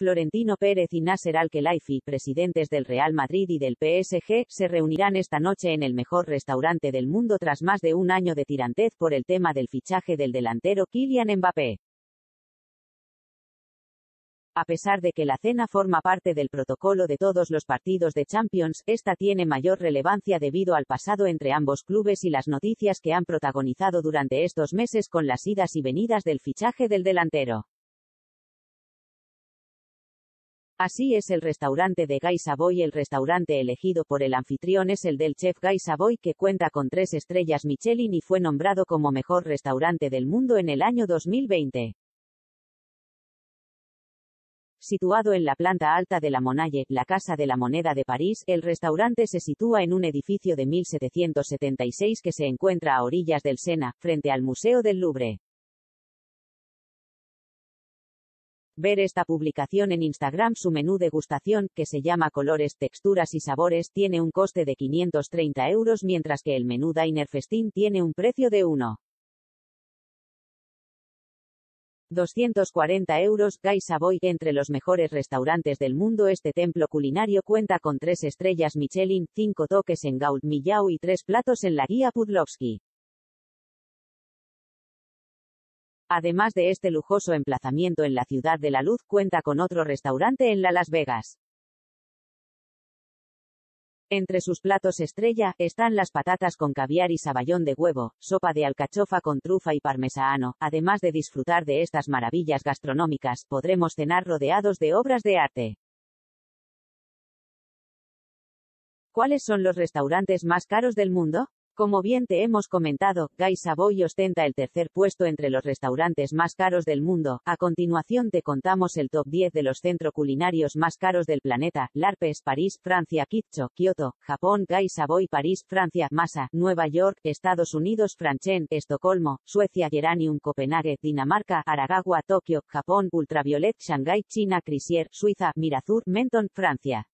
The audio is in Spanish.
Florentino Pérez y Nasser Al-Khelaifi, presidentes del Real Madrid y del PSG, se reunirán esta noche en el mejor restaurante del mundo tras más de un año de tirantez por el tema del fichaje del delantero Kylian Mbappé. A pesar de que la cena forma parte del protocolo de todos los partidos de Champions, esta tiene mayor relevancia debido al pasado entre ambos clubes y las noticias que han protagonizado durante estos meses con las idas y venidas del fichaje del delantero. Así es el restaurante de Guy Savoy. El restaurante elegido por el anfitrión es el del chef Guy Savoy que cuenta con tres estrellas Michelin y fue nombrado como mejor restaurante del mundo en el año 2020. Situado en la planta alta de la Monalle, la Casa de la Moneda de París, el restaurante se sitúa en un edificio de 1776 que se encuentra a orillas del Sena, frente al Museo del Louvre. Ver esta publicación en Instagram. Su menú degustación, que se llama Colores, Texturas y Sabores, tiene un coste de 530 euros, mientras que el menú Diner tiene un precio de 1. 240 euros, Guy Savoy, entre los mejores restaurantes del mundo este templo culinario cuenta con tres estrellas Michelin, cinco toques en Gaul Millau y tres platos en la guía Pudlowski. Además de este lujoso emplazamiento en la Ciudad de la Luz cuenta con otro restaurante en la Las Vegas. Entre sus platos estrella, están las patatas con caviar y saballón de huevo, sopa de alcachofa con trufa y parmesano. Además de disfrutar de estas maravillas gastronómicas, podremos cenar rodeados de obras de arte. ¿Cuáles son los restaurantes más caros del mundo? Como bien te hemos comentado, Guy Savoy ostenta el tercer puesto entre los restaurantes más caros del mundo. A continuación te contamos el top 10 de los centros culinarios más caros del planeta. Larpes, París, Francia, Kitcho, Kyoto, Japón, Guy Savoy, París, Francia, Massa, Nueva York, Estados Unidos, Franchen, Estocolmo, Suecia, Geranium, Copenhague, Dinamarca, Aragawa, Tokio, Japón, Ultraviolet, Shanghai, China, Crisier, Suiza, Mirazur, Menton, Francia.